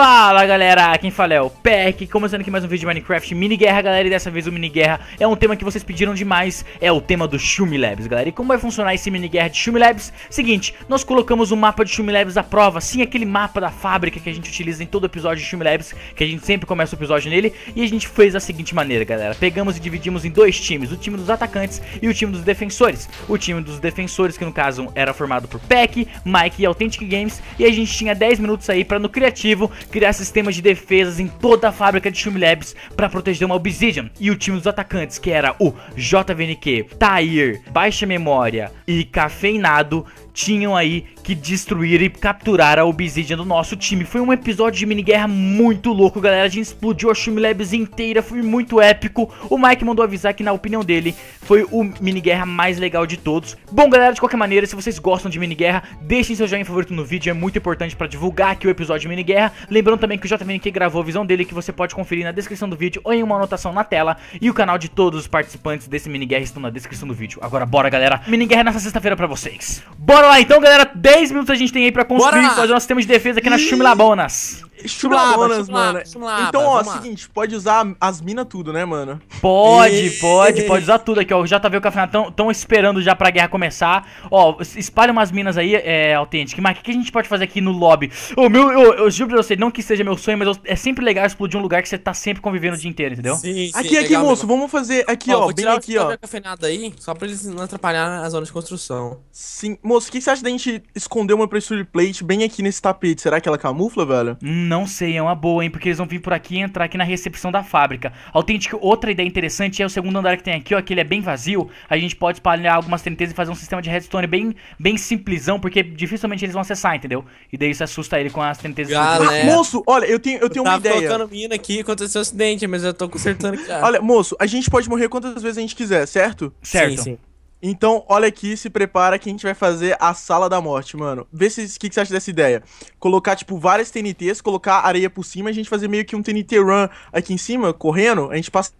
Fala galera, quem fala é o Peck, começando aqui mais um vídeo de Minecraft Mini Guerra, galera, e dessa vez o Mini Guerra é um tema que vocês pediram demais, é o tema do Shumi Labs, galera. E como vai funcionar esse Mini Guerra de Shumi Labs? Seguinte, nós colocamos o um mapa de Shumi Labs à prova, sim, aquele mapa da fábrica que a gente utiliza em todo episódio de Shumi Labs, que a gente sempre começa o episódio nele, e a gente fez da seguinte maneira, galera. Pegamos e dividimos em dois times, o time dos atacantes e o time dos defensores. O time dos defensores, que no caso era formado por Peck, Mike e Authentic Games, e a gente tinha 10 minutos aí pra no criativo criar sistemas de defesas em toda a fábrica de Shumilabs Labs para proteger uma Obsidian e o time dos atacantes, que era o JVNQ, Tair, Baixa Memória e Cafeinado, tinham aí que destruir e capturar a Obsidian do nosso time. Foi um episódio de miniguerra muito louco, galera. A gente explodiu a Shumi Labs inteira, foi muito épico. O Mike mandou avisar que, na opinião dele, foi o miniguerra mais legal de todos. Bom, galera, de qualquer maneira, se vocês gostam de miniguerra, deixem seu joinha favorito no vídeo. É muito importante pra divulgar aqui o episódio de miniguerra. Lembrando também que o que gravou a visão dele, que você pode conferir na descrição do vídeo ou em uma anotação na tela. E o canal de todos os participantes desse miniguerra estão na descrição do vídeo. Agora, bora, galera. Miniguerra nessa sexta-feira pra vocês. Bora! lá então, galera. 10 minutos a gente tem aí pra construir e fazer nosso sistema de defesa aqui na Chumlabonas. Chumlabonas, mano. Chumlaba, então, ó, seguinte, pode usar as minas tudo, né, mano? Pode, pode, pode usar tudo aqui, ó. Já tá vendo o café tão, tão esperando já pra guerra começar. Ó, espalha umas minas aí, é, autêntico. Mas o que, que, a gente pode fazer aqui no lobby? O meu, eu, eu juro pra você, não que seja meu sonho, mas eu, é sempre legal explodir um lugar que você tá sempre convivendo o dia inteiro, entendeu? Sim, aqui, sim, aqui, moço, mesmo. vamos fazer aqui, ó, ó bem aqui, ó. o café nada aí, só pra eles não atrapalhar a zona de construção. Sim, moço, que que você acha da gente esconder uma pressure plate bem aqui nesse tapete? Será que ela camufla, velho? Não sei, é uma boa, hein? Porque eles vão vir por aqui e entrar aqui na recepção da fábrica. Autêntico, outra ideia interessante é o segundo andar que tem aqui, ó, que ele é bem vazio. A gente pode espalhar algumas trentezas e fazer um sistema de redstone bem, bem simplesão, porque dificilmente eles vão acessar, entendeu? E daí isso assusta ele com as trentezas. ah, moço, olha, eu tenho, eu tenho eu uma ideia. tava tocando mina aqui, aconteceu esse acidente, mas eu tô consertando cara. olha, moço, a gente pode morrer quantas vezes a gente quiser, certo? Certo. Sim, sim. Então, olha aqui, se prepara que a gente vai fazer a sala da morte, mano. Vê se o que, que, você acha dessa ideia. Colocar, tipo, várias TNTs, colocar areia por cima, a gente fazer meio que um TNT run aqui em cima, correndo, a gente passa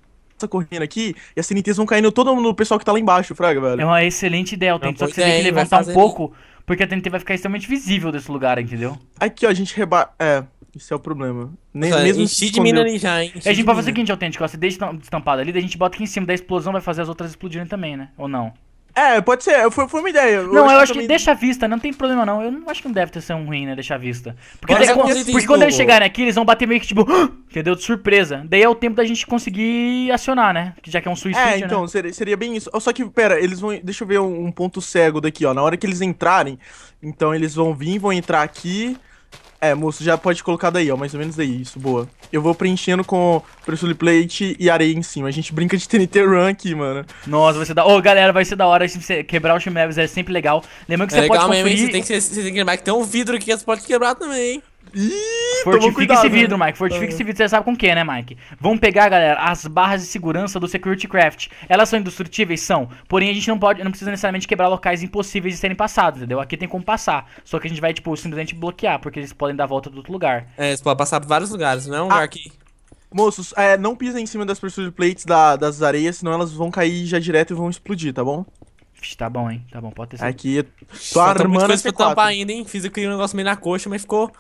correndo aqui e as TNTs vão caindo todo mundo, o pessoal que tá lá embaixo, Fraga, velho. É uma excelente ideia, o tenho só é, que você tem que levantar um pouco, porque a TNT vai ficar extremamente visível desse lugar, entendeu? Aqui, ó, a gente reba... É, isso é o problema. Nem, Nossa, mesmo enchi de mina ali já, hein? A gente pode fazer o seguinte, autêntico, ó, você deixa estampada ali, daí a gente bota aqui em cima da explosão, vai fazer as outras explodirem também, né? Ou não? É, pode ser, foi, foi uma ideia. Eu não, acho eu acho que, deixa à vista, não tem problema não. Eu não acho que não deve ter sido um ruim, né? Deixar à vista. Porque, daí, é quando, porque quando eles chegarem aqui, eles vão bater meio que tipo, ah! entendeu? De surpresa. Daí é o tempo da gente conseguir acionar, né? Já que é um é, suicídio. É, então, né? seria, seria bem isso. Só que, pera, eles vão. Deixa eu ver um, um ponto cego daqui, ó. Na hora que eles entrarem, então eles vão vir, vão entrar aqui. É, moço, já pode colocar daí, ó, mais ou menos daí, isso, boa. Eu vou preenchendo com pressure plate e areia em cima. A gente brinca de TNT Run aqui, mano. Nossa, vai ser da Ô, oh, galera, vai ser da hora quebrar o Shimavis, é sempre legal. Lembra que é você legal pode mesmo, conferir... tem que, você tem que lembrar que tem um vidro aqui que você pode quebrar também, hein? Ih, Fortifique cuidado, esse vidro, Mike. Fortifique esse vidro. Você sabe com o que, né, Mike? Vamos pegar, galera, as barras de segurança do Security Craft. Elas são indestrutíveis? São. Porém, a gente não pode, não precisa necessariamente quebrar locais impossíveis de serem passados, entendeu? Aqui tem como passar. Só que a gente vai, tipo, simplesmente bloquear, porque eles podem dar a volta do outro lugar. É, eles podem passar por vários lugares, não é um ah. lugar aqui. Moços, é, não pisem em cima das pressure plates da, das areias, senão elas vão cair já direto e vão explodir, tá bom? Tá bom, hein? Tá bom, pode ter certeza. Aqui, tô armando esse tampar ainda, hein? Fiz aquele um negócio meio na coxa, mas ficou...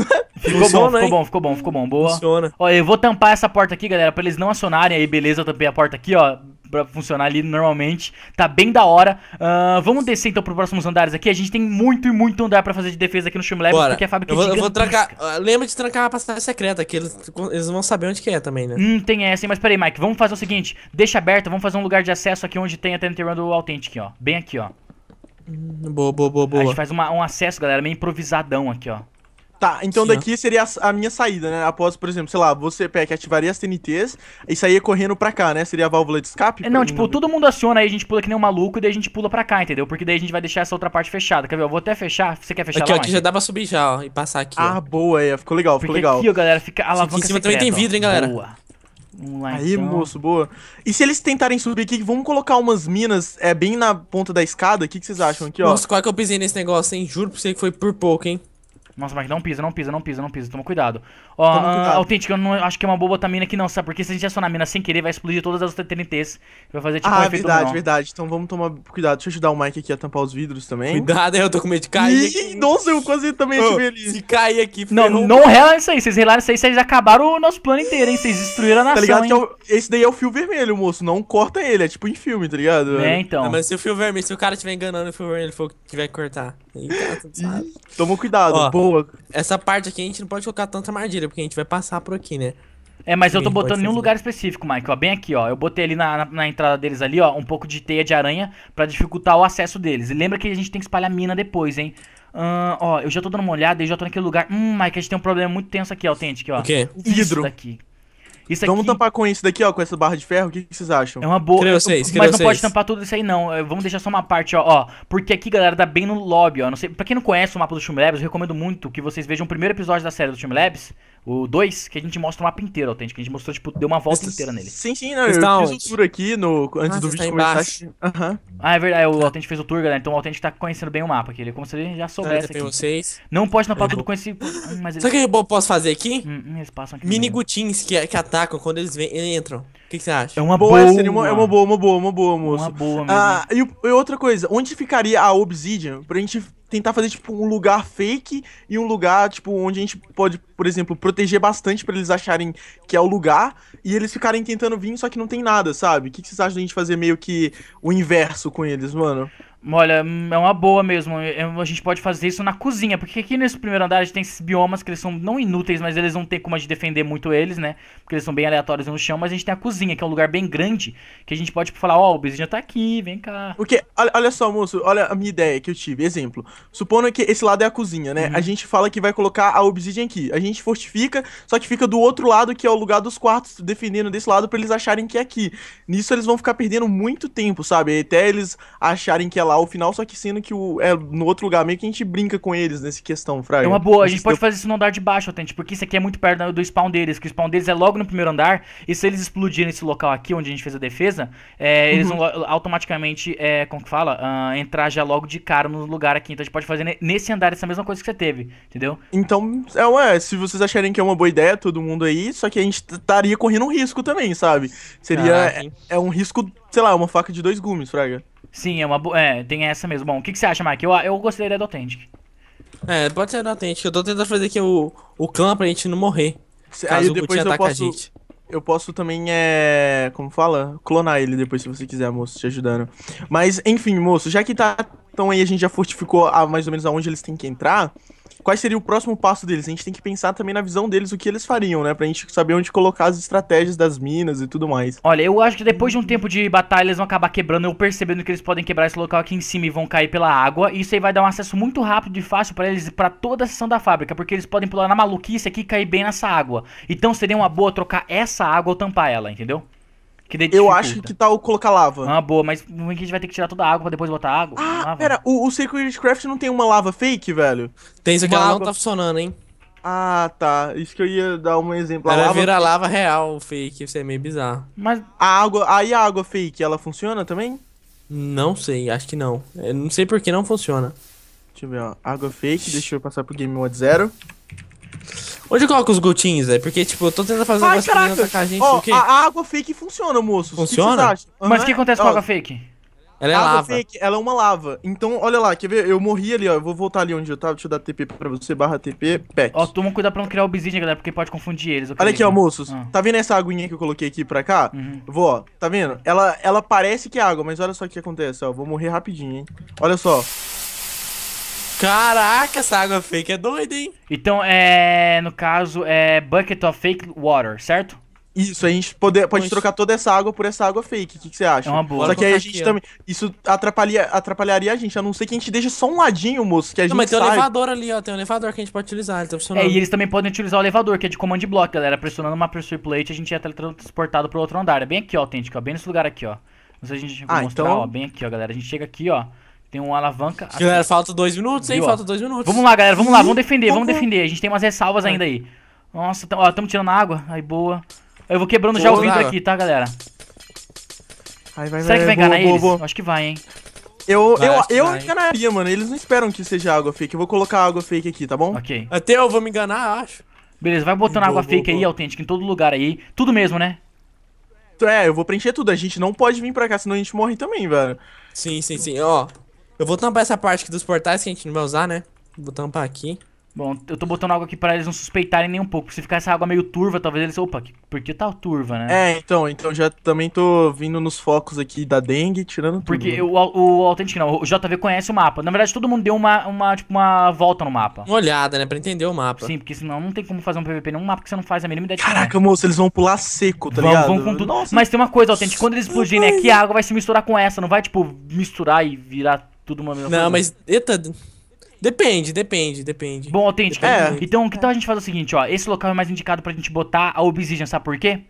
ficou bom, né, ficou bom, ficou bom, ficou bom. Boa. Funciona. Ó, eu vou tampar essa porta aqui, galera, pra eles não acionarem aí, beleza? Eu tampei a porta aqui, ó funcionar ali normalmente. Tá bem da hora. Uh, vamos descer então pros próximos andares aqui. A gente tem muito e muito andar pra fazer de defesa aqui no Stream porque a fábrica eu vou, é eu vou trancar. Ah, lembra de trancar a passagem secreta, que eles, eles vão saber onde que é também, né? Hum, tem essa, hein? Mas peraí, Mike, vamos fazer o seguinte: deixa aberto, vamos fazer um lugar de acesso aqui onde tem a do Authentic, ó. Bem aqui, ó. Boa, boa, boa, boa. A gente faz uma, um acesso, galera, meio improvisadão aqui, ó. Tá, então Sim, daqui seria a, minha saída, né? Após, por exemplo, sei lá, você, que ativaria as TNTs e sairia correndo pra cá, né? Seria a válvula de escape? É, não, tipo, todo mundo aciona, aí a gente pula que nem um maluco e daí a gente pula pra cá, entendeu? Porque daí a gente vai deixar essa outra parte fechada. Quer ver? Eu vou até fechar. Você quer fechar aqui, lá? Aqui já dá pra subir já, ó, e passar aqui. Ah, ó. boa, é. Ficou legal, ficou Porque legal. aqui, ó, galera, fica a alavanca Aqui em cima secreta, também tem vidro, hein, galera? Boa. Lá, Aí, então. moço, boa. E se eles tentarem subir aqui, vamos colocar umas minas é, bem na ponta da escada? O que, que vocês acham aqui, ó? Nossa, quase é que eu pisei nesse negócio, hein? Juro pra você que foi por pouco, hein? Nossa, Mike, não pisa, não pisa, não pisa, não pisa. Toma cuidado. Ó, ah, autêntico. eu não acho que é uma boa botamina que não, sabe? Porque se a gente acionar é a mina sem querer, vai explodir todas as TNTs. Vai fazer tipo ah, um efeito verdade, não. verdade. Então vamos tomar cuidado. Deixa eu ajudar o Mike aqui a tampar os vidros também. Cuidado, eu tô com medo de cair. Ih, nossa, eu quase também oh, ali. Se cair aqui, Não, ferrou. não rela isso aí. Vocês relaram isso aí, vocês acabaram o nosso plano inteiro, hein? Vocês destruíram a tá nação, Tá ligado hein? que é o... esse daí é o fio vermelho, moço. Não corta ele, é tipo em filme, tá ligado? É, então. Não, mas se é o fio vermelho, se o cara estiver enganando o fio vermelho, ele for que tiver cortar. Então, Toma cuidado, Ó, boa. Essa parte aqui a gente não pode colocar tanta armadilha, porque a gente vai passar por aqui, né? É, mas eu tô botando em um assim. lugar específico, Mike, ó, bem aqui, ó. Eu botei ali na, na, na, entrada deles ali, ó, um pouco de teia de aranha para dificultar o acesso deles. E lembra que a gente tem que espalhar mina depois, hein? Uh, ó, eu já tô dando uma olhada e já tô naquele lugar. Hum, Mike, a gente tem um problema muito tenso aqui, ó, aqui, ó. O quê? Isso Vidro. daqui. Isso aqui... Vamos tampar com isso daqui, ó, com essa barra de ferro. O que, que vocês acham? É uma boa. Creio vocês, creio Mas não vocês. pode tampar tudo isso aí, não. É, vamos deixar só uma parte, ó, ó. Porque aqui, galera, dá tá bem no lobby, ó. Não sei... Pra quem não conhece o mapa do Streamlabs, eu recomendo muito que vocês vejam o primeiro episódio da série do Streamlabs. Labs o 2, que a gente mostra o mapa inteiro autêntico. A gente mostrou, tipo, deu uma volta Esse, inteira nele. Sim, sim, não, eu fiz o tour aqui no, antes ah, do tá vídeo começar. Uhum. Ah, é verdade, o Autêntico fez o tour, galera. Então o Autêntico tá conhecendo bem o mapa aqui. Ele é como se ele já tá, soubesse. Tá eu aqui. vocês. Não pode não tudo com esse. Mas ele... Sabe o que eu posso fazer aqui? Hum, hum, eles passam aqui Mini gutins que, que atacam quando eles vem, entram. O que, que, você acha? É uma boa. boa. Seria uma, é uma boa, uma boa, uma boa, moço. Uma boa mesmo. Ah, e, e outra coisa, onde ficaria a Obsidian pra gente tentar fazer, tipo, um lugar fake e um lugar, tipo, onde a gente pode, por exemplo, proteger bastante para eles acharem que é o lugar e eles ficarem tentando vir, só que não tem nada, sabe? O que, que vocês acham da gente fazer meio que o inverso com eles, mano? Olha, é uma boa mesmo. É, é, a gente pode fazer isso na cozinha, porque aqui nesse primeiro andar a gente tem esses biomas que eles são não inúteis, mas eles não tem como a gente defender muito eles, né? Porque eles são bem aleatórios no chão, mas a gente tem a cozinha, que é um lugar bem grande, que a gente pode tipo, falar, ó, oh, o bezerro tá aqui, vem cá. Porque, olha, olha só, moço, olha a minha ideia que eu tive. Exemplo, supondo que esse lado é a cozinha, né? Uhum. A gente fala que vai colocar a obsidian aqui. A gente fortifica, só que fica do outro lado, que é o lugar dos quartos, defendendo desse lado para eles acharem que é aqui. Nisso eles vão ficar perdendo muito tempo, sabe? Até eles acharem que é lá o final, só que sendo que o, é, no outro lugar meio que a gente brinca com eles nessa questão, Fraga. É uma boa, a gente pode fazer isso no andar de baixo, atente porque isso aqui é muito perto do spawn deles, que o spawn deles é logo no primeiro andar, e se eles explodirem esse local aqui onde a gente fez a defesa, é, eles uhum. vão automaticamente, é, como que fala, uh, entrar já logo de cara no lugar aqui. Então a gente pode fazer nesse andar essa mesma coisa que você teve, entendeu? Então, é, ué, se vocês acharem que é uma boa ideia, todo mundo aí, só que a gente estaria correndo um risco também, sabe? Seria. Ah, é, é um risco sei lá, uma faca de dois gumes, Fraga. Sim, é uma é, tem essa mesmo. Bom, o que, que você acha, Mike? Eu, eu da do Authentic. É, pode ser do Authentic. Eu tô tentando fazer aqui o, o clã pra gente não morrer. Se, caso aí depois o eu posso, a gente. Eu posso também, é. Como fala? Clonar ele depois se você quiser, moço, te ajudando. Mas, enfim, moço, já que tá. Então aí a gente já fortificou a, mais ou menos aonde eles têm que entrar quais seria o próximo passo deles? A gente tem que pensar também na visão deles, o que eles fariam, né? Pra gente saber onde colocar as estratégias das minas e tudo mais. Olha, eu acho que depois de um tempo de batalha, eles vão acabar quebrando, eu percebendo que eles podem quebrar esse local aqui em cima e vão cair pela água. E isso aí vai dar um acesso muito rápido e fácil para eles para toda a seção da fábrica, porque eles podem pular na maluquice aqui e cair bem nessa água. Então seria uma boa trocar essa água ou tampar ela, entendeu? Que eu acho que tal tá colocar lava. Ah, boa, mas que a gente vai ter que tirar toda a água pra depois botar água? Ah, lava. pera, o, o Sacred Craft não tem uma lava fake, velho? Tem, só que ela não tá funcionando, hein? Ah, tá. Isso que eu ia dar um exemplo. Ela a lava... vira lava real, fake, isso é meio bizarro. Mas a água, aí a água fake, ela funciona também? Não sei, acho que não. Eu não sei por que não funciona. Deixa eu ver, ó. Água fake, deixa eu passar pro Game Mode 0. Onde eu coloco os gotinhos, é? Porque, tipo, eu tô tentando fazer um negócio pra atacar a gente. Oh, a, a água fake funciona, moço. Funciona? Mas o que acontece com a água fake? Ela é a água lava. fake, ela é uma lava. Então, olha lá, quer ver? Eu morri ali, ó. Eu vou voltar ali onde eu tava. Deixa eu dar TP pra você, barra TP, pet. Ó, toma cuidado pra não criar obsidian, galera, porque pode confundir eles. Olha aqui, ó, moços. Ah. Tá vendo essa aguinha que eu coloquei aqui pra cá? Uhum. Vou, ó. Tá vendo? Ela, ela parece que é água, mas olha só o que acontece, ó. Vou morrer rapidinho, hein. Olha só. Caraca, essa água fake é doida, hein? Então, é. No caso, é Bucket of Fake Water, certo? Isso, a gente pode, pode trocar toda essa água por essa água fake. O que, que, você acha? É uma boa. Só que aí a gente aqui, também. Isso atrapalha, atrapalharia a gente, a não ser que a gente deixe só um ladinho, moço. Que a gente não, mas tem sai. um elevador ali, ó. Tem um elevador que a gente pode utilizar, ele tá é, funcionando. É, e eles também podem utilizar o elevador, que é de command block, galera. Pressionando uma pressure plate, a gente é teletransportado pro outro andar. É bem aqui, ó, autêntico, ó. Bem nesse lugar aqui, ó. Não sei se a gente vai ah, mostrar, então... ó. Bem aqui, ó, galera. A gente chega aqui, ó. Tem uma alavanca. Assim. Galera, falta dois minutos, hein? Viu, falta dois minutos. Vamos lá, galera. Vamos lá, vamos defender, vamos defender. A gente tem umas ressalvas ainda aí. Nossa, ó, estamos tirando água. Aí, boa. Eu vou quebrando boa, já o vidro aqui, tá, galera? Aí, vai, Será vai, que vai enganar boa, eles? Boa, Acho que vai, hein? Eu, vai, eu, eu enganaria, mano. Eles não esperam que seja água fake. Eu vou colocar água fake aqui, tá bom? Ok. Até eu vou me enganar, acho. Beleza, vai botando boa, água fake aí, autêntica, em todo lugar aí. Tudo mesmo, né? É, eu vou preencher tudo. A gente não pode vir pra cá, senão a gente morre também, velho. Sim, sim, sim. Ó, eu vou tampar essa parte aqui dos portais que a gente não vai usar, né? Vou tampar aqui. Bom, eu tô botando água aqui pra eles não suspeitarem nem um pouco. Se ficar essa água meio turva, talvez eles... Opa, por que tá turva, né? É, então, então já também tô vindo nos focos aqui da dengue, tirando Porque tudo. Porque né? o, o autêntico não, o JV conhece o mapa. Na verdade, todo mundo deu uma, uma, tipo, uma volta no mapa. Uma olhada, né, pra entender o mapa. Sim, porque senão não tem como fazer um PVP num mapa que você não faz a mínima ideia de Caraca, é. moço, eles vão pular seco, tá vão, ligado? Vão com tudo. Nossa. Mas tem uma coisa, autêntico, quando eles explodirem aqui, a água vai se misturar com essa, não vai, tipo, misturar e virar tudo uma mesma Não, coisa. mas. Eita. Depende, depende, depende. Bom, autêntico. É. Então, que é. tal a gente fazer é o seguinte, ó? Esse local é mais indicado pra gente botar a Obsidian, sabe por quê?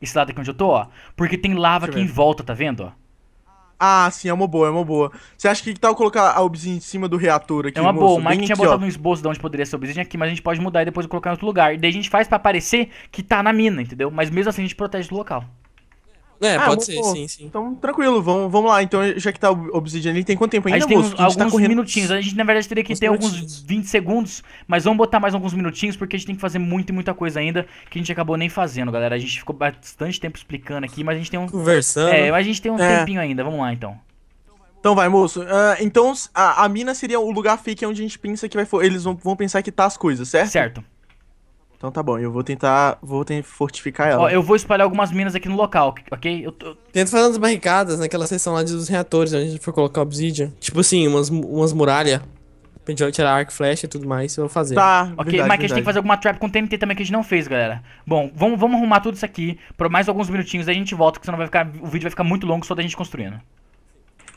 Esse lado aqui onde eu tô, ó. Porque tem lava aqui em volta, tá vendo, ó? Ah, sim, é uma boa, é uma boa. Você acha que, que tal colocar a Obsidian em cima do reator aqui? É uma moço? boa, o Mike Bem tinha aqui, botado ó. um esboço de onde poderia ser a Obsidian aqui, mas a gente pode mudar e depois colocar em outro lugar. Daí a gente faz pra parecer que tá na mina, entendeu? Mas mesmo assim a gente protege do local. É, ah, pode ser, sim, sim. Então, tranquilo, vamos, vamos lá. Então, já que tá o Obsidian ali, tem quanto tempo ainda, A gente tem moço? Uns, a gente tá alguns tá minutinhos. A gente, na verdade, teria que ter minutinhos. alguns 20 segundos, mas vamos botar mais alguns minutinhos, porque a gente tem que fazer muito e muita coisa ainda que a gente acabou nem fazendo, galera. A gente ficou bastante tempo explicando aqui, mas a gente tem um... Conversando. É, mas a gente tem um é. tempinho ainda. Vamos lá, então. Então vai, moço. Uh, então, a, a mina seria o lugar fake onde a gente pensa que vai... Eles vão, vão pensar que tá as coisas, certo? Certo. Então tá bom, eu vou tentar. Vou tentar fortificar ela. Ó, eu vou espalhar algumas minas aqui no local, ok? Eu tô... Tenta fazer umas barricadas naquela seção lá dos reatores, onde a gente foi colocar obsidian. Tipo assim, umas, umas muralhas. Pra gente tirar arco, flecha e tudo mais, eu vou fazer. Tá, ok, verdade, mas a gente tem que fazer alguma trap com TNT também que a gente não fez, galera. Bom, vamos, vamos arrumar tudo isso aqui por mais alguns minutinhos, aí a gente volta, porque senão vai ficar, o vídeo vai ficar muito longo só da gente construindo.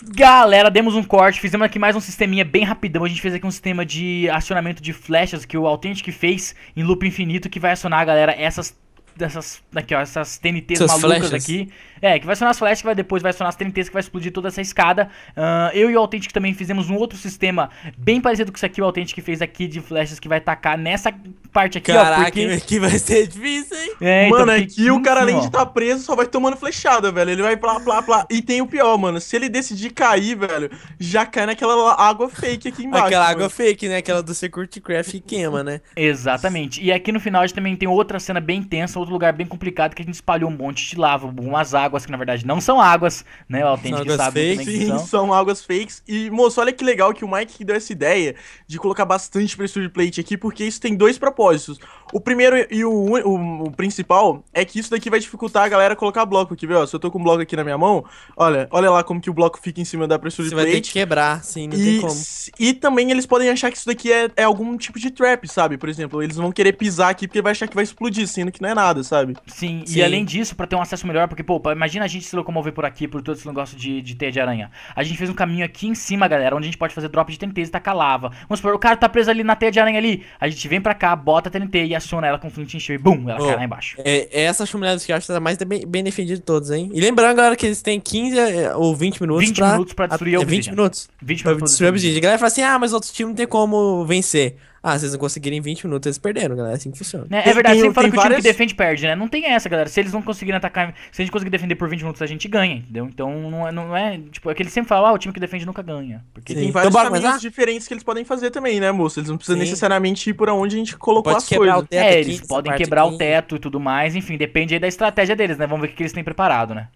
Galera, demos um corte, fizemos aqui mais um sisteminha bem rapidão. A gente fez aqui um sistema de acionamento de flechas que o Authentic fez em loop infinito que vai acionar, galera, essas dessas daqui, ó, essas TNTs Essas malucas aqui. É, que vai sonar as flechas, que vai depois vai sonar as TNTs, que vai explodir toda essa escada. Ah, eu e o Authentic também fizemos um outro sistema bem parecido com isso aqui, o Authentic fez aqui de flechas que vai tacar nessa parte aqui, Caraca, ó. Porque... aqui vai ser difícil, hein? É, então mano, então, aqui o cara, além de estar tá preso, só vai tomando flechada, velho. Ele vai plá, plá, plá. E tem o pior, mano. Se ele decidir cair, velho, já cai naquela água fake aqui embaixo. Aquela mano. água fake, né? Aquela do Secret Craft que queima, né? Exatamente. E aqui no final a gente também tem outra cena bem tensa, outro lugar bem complicado que a gente espalhou um monte de lava, umas águas que na verdade não são águas, né? O autêntico águas sabe fakes, que são. são águas fakes. E, moço, olha que legal que o Mike deu essa ideia de colocar bastante pressure plate aqui, porque isso tem dois propósitos. O primeiro e o, o, o principal é que isso daqui vai dificultar a galera colocar bloco aqui, viu? Se eu tô com um bloco aqui na minha mão, olha, olha lá como que o bloco fica em cima da pressure Você plate. Você vai ter que quebrar, sim, não e, tem como. E também eles podem achar que isso daqui é, é algum tipo de trap, sabe? Por exemplo, eles vão querer pisar aqui porque vai achar que vai explodir, sendo que não é nada parada, sabe? Sim, Sim. e além disso, para ter um acesso melhor, porque, pô, imagina a gente se locomover por aqui, por todo esse negócio de, de teia de aranha. A gente fez um caminho aqui em cima, galera, onde a gente pode fazer drop de TNT e tacar lava. Vamos supor, o cara tá preso ali na teia de aranha ali. A gente vem pra cá, bota a TNT e aciona ela com flint encheu e bum, ela oh, cai lá embaixo. É, é essa chumelhada que eu acho que tá mais bem, bem defendida de todos, hein? E lembrando, galera, que eles têm 15 é, ou 20 minutos 20 é, pra, minutos pra destruir a, a 20 minutos. 20 minutos pra destruir a A galera fala assim, ah, mas outro time não tem como vencer. Ah, vocês não conseguirem 20 minutos, eles perderam, galera. É assim que funciona. Né, é, é verdade, tem, sempre fala que várias... o time que defende perde, né? Não tem essa, galera. Se eles não conseguirem atacar, se a gente conseguir defender por 20 minutos, a gente ganha, entendeu? Então não é, não é tipo, é que eles sempre falam, ah, o time que defende nunca ganha. Porque Sim. tem vários então, caminhos diferentes que eles podem fazer também, né, moço? Eles não precisam Sim. necessariamente ir por onde a gente colocou Pode as coisas. O teto é, aqui, eles podem quebrar aqui. o teto e tudo mais, enfim, depende aí da estratégia deles, né? Vamos ver o que eles têm preparado, né?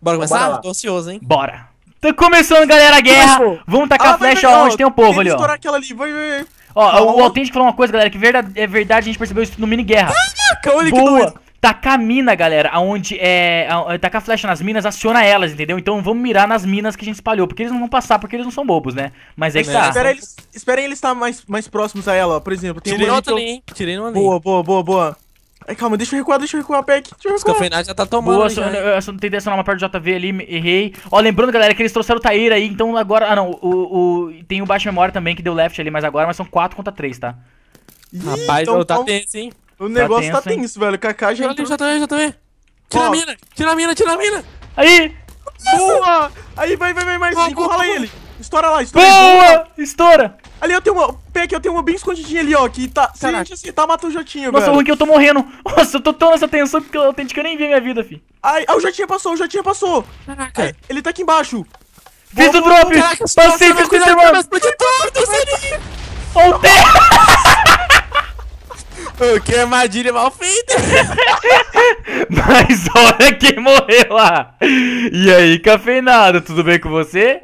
Bora começar? Bora Tô ansioso, hein? Bora! Tá começando, galera, a guerra! Vamos tacar ah, a flecha onde tem o um povo ali, ó. estourar aquela ali, vai, vai, vai. Ó, o, o Autêntico falou uma coisa, galera, que verdade, é verdade, a gente percebeu isso no Mini Guerra. Caraca, olha Boa. que doido tacar tá mina, galera, aonde é. A, é, tacar tá flecha nas minas, aciona elas, entendeu? Então vamos mirar nas minas que a gente espalhou, porque eles não vão passar, porque eles não são bobos, né? Mas é que tá. Esperem eles, espera eles estar tá mais, mais próximos a ela, ó. Por exemplo, tem Tirei um. Tirei no ali. Boa, boa, boa, boa. Ai, calma, deixa eu recuar, deixa eu recuar, Peck. Deixa eu recuar. já tá tomando. Boa, já. Eu, eu, acho que não tem direcional perto do JV ali, errei. Ó, lembrando, galera, que eles trouxeram o Taíra aí, então agora. Ah, não, o, o, tem o baixo memória também que deu left ali, mas agora, mas são 4 contra 3, tá? Ih, Rapaz, então, tá tenso, hein? O negócio tá tenso, tá tenso velho. Kaká já. Entrou... Já também, já também. Tira a mina, tira a mina, tira a mina. Aí! Boa! Aí, vai, vai, vai, vai. Encurrala ele. Estoura lá, estoura. Boa! Estoura! Ali eu tenho uma. Peck, eu tenho uma bem escondidinha ali, ó. Que tá. Caraca. Se a gente tá mata o Jotinho, Nossa, velho. Nossa, Luke, eu tô morrendo. Nossa, eu tô tão nessa tensão porque eu tento nem vi minha vida, fi. Ai, ah, o Jotinho passou, o Jotinho passou. Caraca. Ai, é, ele tá aqui embaixo. Fiz o drop! Passei, fiz o drop! Explodi tudo, sem ninguém! Voltei! O que é armadilha mal feita? Mas olha quem morreu lá! E aí, cafeinado, tudo bem com você?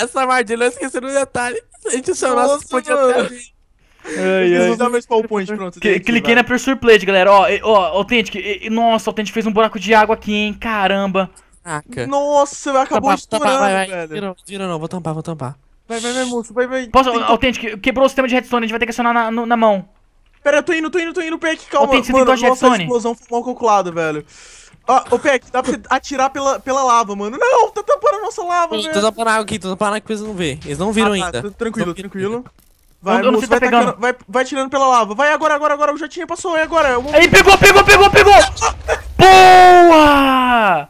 Essa armadilha eu esqueci do detalhe. A gente só nossa, nossa podia Ai, ai. usar meu spawn point, pronto. cliquei na Pressure Plate, galera. Ó, ó, Authentic. nossa, Authentic fez um buraco de água aqui, hein? Caramba. Caraca. Nossa, acabou tampar, estourando, tampar, vai, vai. velho. Vira, não, vou tampar, vou tampar. Vai, vai, vai, moço, vai, vai. Posso, Authentic, quebrou o sistema de redstone, a gente vai ter que acionar na, na mão. Pera, eu tô indo, tô indo, tô indo, Peck, calma. Ô, Mano, nossa, Jacksone. explosão foi mal calculada, velho. Ah, ô, Peck, dá pra você atirar pela, pela lava, mano. Não, tá tampando a nossa lava, velho. Tô tampando água aqui, tô tampando água que vocês não vê. Eles não viram ah, tá, ainda. Tranquilo, tranquilo. Vai, moço, tá vai, tá tacando, vai, vai tirando pela lava. Vai agora, agora, agora. O jatinho passou, é agora. Vou... É Aí, pegou, pegou, pegou, pegou. Boa!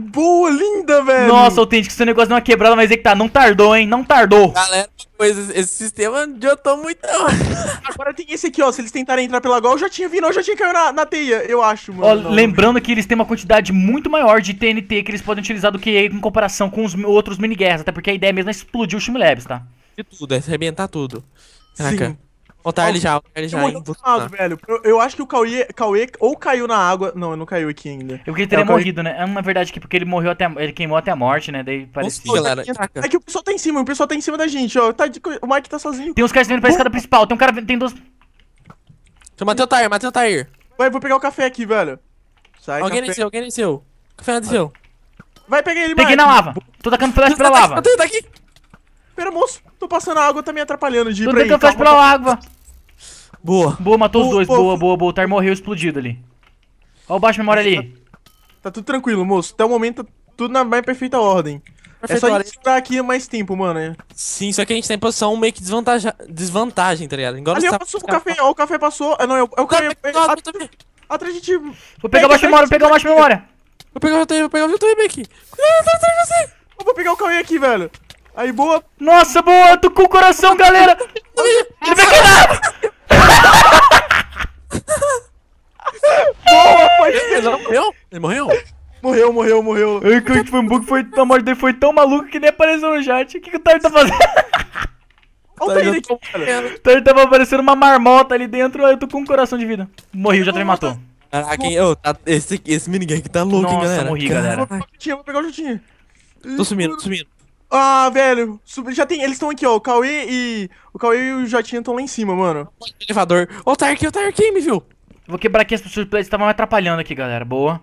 boa, linda, velho. Nossa, autêntico, esse negócio não é quebrado, mas é que tá, não tardou, hein? Não tardou. Galera, pois esse sistema adiantou muito. Agora tem esse aqui, ó. Se eles tentarem entrar pela gol, já tinha vindo, já tinha caído na, na teia, eu acho, mano. Ó, não, lembrando não. que eles têm uma quantidade muito maior de TNT que eles podem utilizar do que em comparação com os outros miniguerras, até porque a ideia mesmo é explodir o Shimlabs, tá? De tudo, é arrebentar tudo. Caraca. Sim. Botar ele já, botar ele já. Eu, velho. Eu, eu, acho que o Cauê, Cauê ou caiu na água. Não, não caiu aqui ainda. Eu queria ele é, morrido, Cauê... né? Na é verdade, porque ele morreu até. Ele queimou até a morte, né? Daí parece que. Galera, é que o pessoal tá em cima, o pessoal tá em cima da gente, ó. Tá de... O Mike tá sozinho. Tem uns caras vindo pra escada principal. Tem um cara. Tem dois. Mateu matei o Tair. matei o Tyr. Vai, vou pegar o café aqui, velho. Sai, alguém desceu, alguém desceu. Café desceu. Vai, peguei ele, Peguei na lava. Tô tacando flash pra tá lava. Tá aqui. Tá Pera, moço, tô passando a água, tá me atrapalhando de ir Tudo pra aí. Tudo que eu pela água. Boa. Boa, matou boa, os dois. Boa, boa, boa. boa. O Tar morreu explodido ali. Ó o baixo memória ali. Tá, tá, tudo tranquilo, moço. Até o momento tá tudo na mais perfeita ordem. é só a gente ficar aqui mais tempo, mano. Sim, só que a gente tá em posição meio que desvantagem, desvantagem tá ligado? Igual ali eu passou o café, ó, o café passou. Ah, não, é o, é o café. Atrás a gente... Vou pegar o baixo memória, vou pegar o baixo memória. Vou pegar o Vitor, vou pegar o Vitor aqui. Cuidado, atrás de você. Eu vou pegar o Cauê aqui, velho. Aí, boa. Nossa, boa. Tô com o coração, galera. Ele vai quebrar. boa, pode ser. Ele morreu? Ele morreu? Morreu, morreu, morreu. Ai, que o Bambuco foi, a morte dele foi tão maluco que nem apareceu no chat. O que, que o Tartar tá fazendo? Olha ele aqui. Então tava aparecendo uma marmota ali dentro, eu tô com um coração de vida. Morri, o Jatran me matou. Caraca, hein, oh, tá, esse, esse minigame aqui tá louco, Nossa, hein, galera. Nossa, morri, galera. Vou pegar o Jutinho, vou pegar o Jutinho. Tô sumindo, tô sumindo. Ah, velho, já tem. Eles estão aqui, ó. O Cauê e. O Cauê e o Jotinha estão lá em cima, mano. Elevador. Ó, tá aqui, ó, tá aqui, me viu? Vou quebrar aqui as pessoas, eles estavam me atrapalhando aqui, galera. Boa.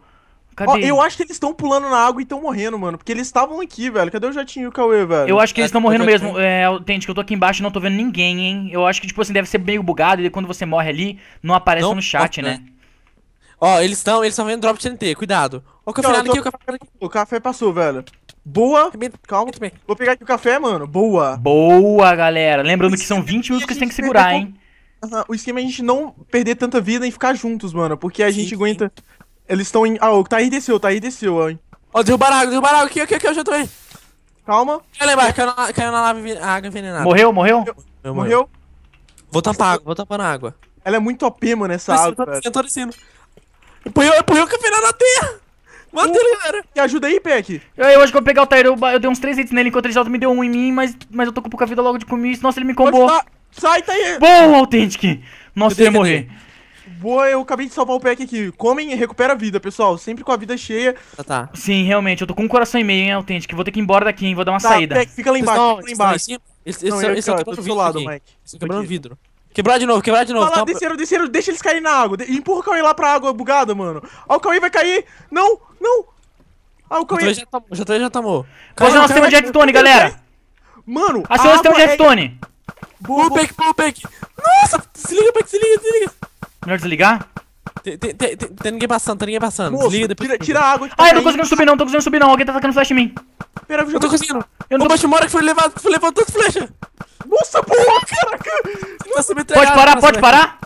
Cadê? Ó, eu acho que eles estão pulando na água e estão morrendo, mano. Porque eles estavam aqui, velho. Cadê o Jotinho e o Cauê, velho? Eu acho que eles estão é, morrendo mesmo. É, tente que eu tô aqui embaixo e não tô vendo ninguém, hein? Eu acho que, tipo assim, deve ser meio bugado e quando você morre ali, não aparece não, no chat, não, né? Ó, eles estão eles estão vendo drop TNT, cuidado. Ó, o café aqui, o café... o café passou, velho. Boa. Calma. Vou pegar aqui o café, mano. Boa. Boa, galera. Lembrando que são 20 minutos que você tem que segurar, é hein? Uhum. O esquema é a gente não perder tanta vida e ficar juntos, mano. Porque a gente sim. aguenta. Eles estão em. Ah, o Tahir desceu, o Tahir desceu, hein? Ó, oh, derrubaram água, derrubaram água. Aqui, aqui, aqui, eu já tô aí. Calma. Caiu lá caiu na, caiu na lava, água envenenada. Morreu, morreu? Morreu. morreu. morreu. Vou tapar água, vou tapar na água. Ela é muito OP, mano, essa água. Eu tô descendo, tô o café na terra. Mata ele, galera. Me ajuda aí, Peck. Eu, eu acho que eu vou pegar o Tyro. Eu, dei uns 3 hits nele enquanto ele já me deu um em mim, mas, mas eu tô com pouca vida logo de comer. Nossa, ele me combou. Sai, Tyro. Boa, Authentic. Nossa, eu ia morrer. Boa, eu acabei de salvar o pack aqui. Comem e recupera a vida, pessoal. Sempre com a vida cheia. Tá, tá. Sim, realmente. Eu tô com um coração e meio, hein, Authentic. Vou ter que ir embora daqui, hein. Vou dar uma tá, saída. fica lá embaixo, fica lá embaixo. esse, esse, não, é esse é o outro lado, Mike. É quebrando o vidro. Quebrar de novo, quebrar de novo. Olha lá, desceram, desceram. Deixa eles caírem na água. De... Empurra o Cauê lá pra água bugada, mano. Ó, o Cauê vai cair. Não. Não! Ah, o Cauê. Já, tomou. já, já tamou. Mas nós temos jetstone, galera! Mano! Achei nós temos é jetstone! Pullback, pullback! Nossa! Se liga, Peck, se liga, se liga! Melhor desligar? Tem, tem, tem, tem ninguém passando, tem ninguém passando. Moço, Desliga depois. Tira, tira a água. Ai, ah, eu não tô conseguindo subir, não, tô conseguindo subir, não. Alguém tá atacando flash em mim. Pera, eu, eu tô conseguindo. Eu não tô... Baixo, mora que foi levado, foi levado tanto flecha. Nossa, porra, caraca. Nossa, me entregar, pode parar, pode né? parar?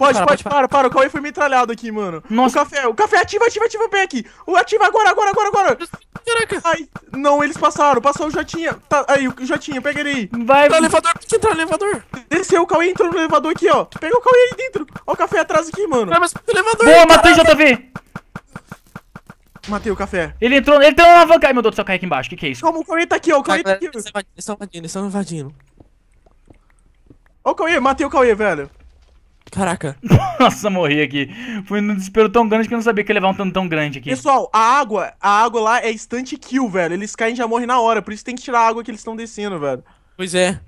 Pode, para, pode, para, para, para. O Cauê foi metralhado aqui, mano. Nossa. O café, o café, ativa, ativa, ativa o pé aqui. O ativa agora, agora, agora, agora. Caraca. Ai, não, eles passaram, passou o Jotinha. Tá, aí, o Jotinha, pega ele aí. Vai, vai. elevador, tem que entrar no elevador. Desceu, o Cauê entrou no elevador aqui, ó. Pega o Cauê aí dentro. Ó o café atrás aqui, mano. Ah, mas o elevador. Boa, matei, JV. Matei o café. Ele entrou, ele entrou na alavanca. Ai, meu Deus do céu, cai aqui embaixo. Que que é isso? Calma, o Cauê tá aqui, ó. O Cauê tá aqui. Eles estão invadindo, eles estão invadindo. Ó o Cauê, matei o Cauê, velho. Caraca. Nossa, morri aqui. Fui num desespero tão grande que eu não sabia que ia levar um tanto tão grande aqui. Pessoal, a água, a água lá é instant kill, velho. Eles caem e já morrem na hora, por isso tem que tirar a água que eles estão descendo, velho. Pois é.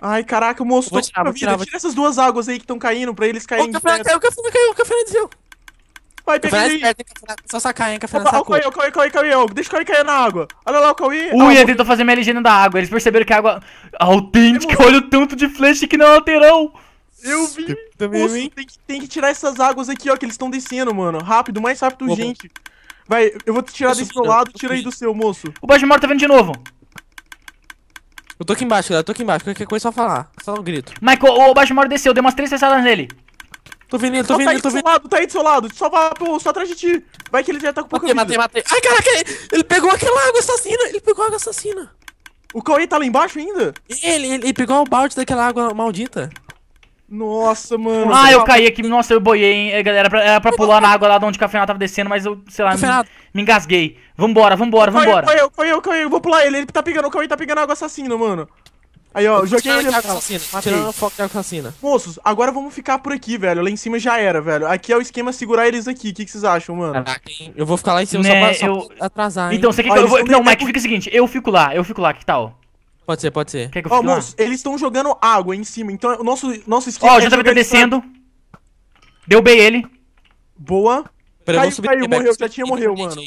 Ai, caraca, moço, vou... tira essas duas águas aí que estão caindo pra eles caírem. O café caiu, o café caiu, o café desceu. Vai, pega ele. Só sacar, hein, café Opa, na sacou. Olha o Cauê, Cauê, Cauê, Cauê, deixa o Cauê cair na água. Olha lá o Cauê. Ui, ele tentou fazer minha legenda da água, eles perceberam que a água... Autêntica, olha o tanto de flecha que não alterou. Eu vi. Também Nossa, vi. Tem, que, tem que tirar essas águas aqui, ó, que eles estão descendo, mano. Rápido, mais rápido, gente. Vai, eu vou te tirar eu desse teu lado, tira aí do seu, moço. O Bajimar tá vindo de novo. Eu tô aqui embaixo, galera, eu tô aqui embaixo. Qualquer coisa é só falar, só um grito. Michael, o Bajimar desceu, dei umas três cessadas nele. Tô vindo, tô vindo, tá tô seu Lado, tá aí do seu lado, só vai pro, só atrás de ti. Vai que ele já tá com o. okay, Matei, matei, matei. Ai, caraca, ele pegou aquela água assassina, ele pegou a água assassina. O Cauê tá lá embaixo ainda? Ele, ele, ele pegou o balde daquela água maldita. Nossa, mano. Ah, eu caí aqui. Nossa, eu boiei, hein? É, galera, era pra, pular na água lá de onde o não tava descendo, mas eu, sei lá, me, me engasguei. Vambora, vambora, vambora. Caiu, caiu, caiu. Vou pular ele. Ele tá pegando, o Cauê tá pegando água assassina, mano. Aí, ó, joguei ele. Tá tirando foco de água assassina. Moços, agora vamos ficar por aqui, velho. Lá em cima já era, velho. Aqui é o esquema segurar eles aqui. O que, vocês acham, mano? Eu vou ficar lá em cima né, só, pra, eu... só atrasar. Então, hein? você quer que eu. Não, Mike, fica o seguinte. Eu fico lá, eu fico lá. Que tal? Pode ser, pode ser. que eu Ó, moço, eles estão jogando água em cima, então o nosso, nosso esquema. Ó, o é JB tá jogar Deu bem ele. Boa. Pera, Caiu, subir caiu, morreu, já tinha morrido, morreu, mano.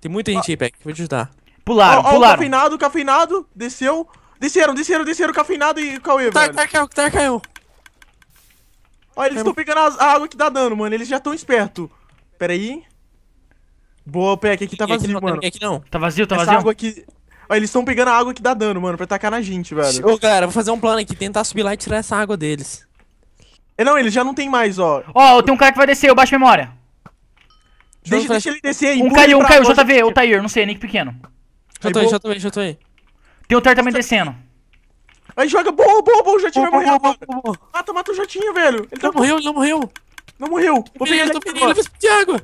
Tem muita gente aí, Beck. Vou te ajudar. Pularam, Ó, ó, o cafeinado, cafeinado, desceu. Desceram, desceram, desceram, cafeinado e Cauê, Tá, velho. tá, caiu, tá, caiu. Ó, eles estão pegando as- a água que dá dano, mano. Eles já estão esperto. Pera aí. Boa, Peck, aqui tá vazio, não, tá, mano. aqui não. Tá vazio, tá Essa vazio. água aqui eles estão pegando a água que dá dano, mano, pra atacar na gente, velho. Ô, galera, vou fazer um plano aqui, tentar subir lá e tirar essa água deles. É, não, eles já não tem mais, ó. Ó, tem um cara que vai descer, eu baixo memória. Deixa, deixa ele descer aí. Um caiu, um caiu, JV, o Tair, não sei, Nick pequeno. Já tô aí, já tô aí, já tô aí. Tem o Tair também descendo. Aí joga, boa, boa, boa, o Jotinho vai morrer Mata, mata o Jotinho, velho. Ele tá morreu, ele não morreu. Não morreu. Vou pegar ele aqui Ele de água.